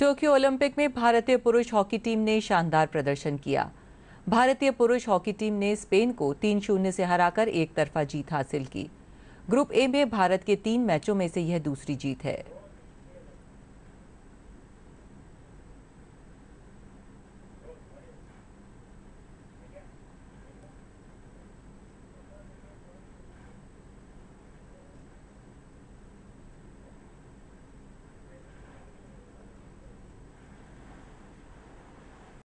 Tokyo Olympic में भारतीय पुरुष हॉकी टीम ने शानदार प्रदर्शन किया भारतीय पुरुष हॉकी टीम ने स्पेन को तीन शून्य से हराकर एक तरफा जीत हासिल की ग्रुप ए में भारत के तीन मैचों में से यह दूसरी जीत है